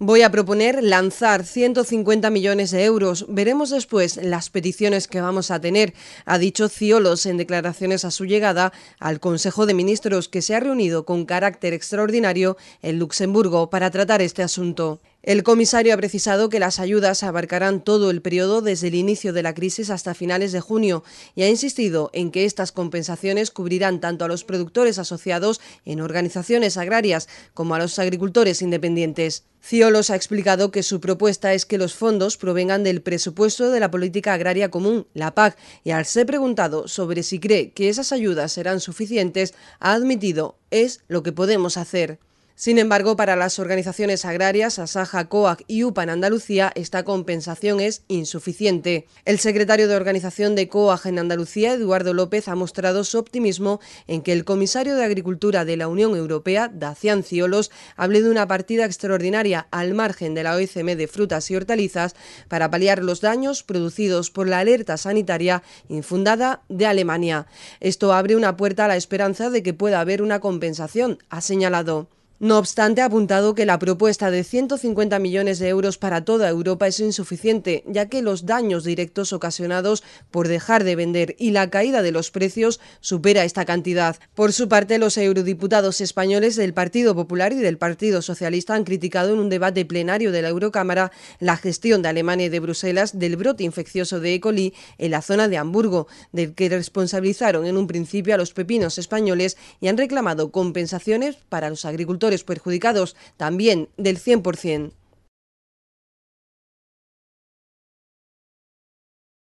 Voy a proponer lanzar 150 millones de euros. Veremos después las peticiones que vamos a tener, ha dicho Ciolos en declaraciones a su llegada al Consejo de Ministros que se ha reunido con carácter extraordinario en Luxemburgo para tratar este asunto. El comisario ha precisado que las ayudas abarcarán todo el periodo desde el inicio de la crisis hasta finales de junio y ha insistido en que estas compensaciones cubrirán tanto a los productores asociados en organizaciones agrarias como a los agricultores independientes. Ciolos ha explicado que su propuesta es que los fondos provengan del presupuesto de la Política Agraria Común, la PAC, y al ser preguntado sobre si cree que esas ayudas serán suficientes, ha admitido es lo que podemos hacer. Sin embargo, para las organizaciones agrarias Asaja, COAC y UPA en Andalucía, esta compensación es insuficiente. El secretario de organización de COAG en Andalucía, Eduardo López, ha mostrado su optimismo en que el comisario de Agricultura de la Unión Europea, Dacian Ciolos, hable de una partida extraordinaria al margen de la OICM de frutas y hortalizas para paliar los daños producidos por la alerta sanitaria infundada de Alemania. Esto abre una puerta a la esperanza de que pueda haber una compensación, ha señalado. No obstante, ha apuntado que la propuesta de 150 millones de euros para toda Europa es insuficiente, ya que los daños directos ocasionados por dejar de vender y la caída de los precios supera esta cantidad. Por su parte, los eurodiputados españoles del Partido Popular y del Partido Socialista han criticado en un debate plenario de la Eurocámara la gestión de Alemania y de Bruselas del brote infeccioso de E. coli en la zona de Hamburgo, del que responsabilizaron en un principio a los pepinos españoles y han reclamado compensaciones para los agricultores perjudicados también del 100%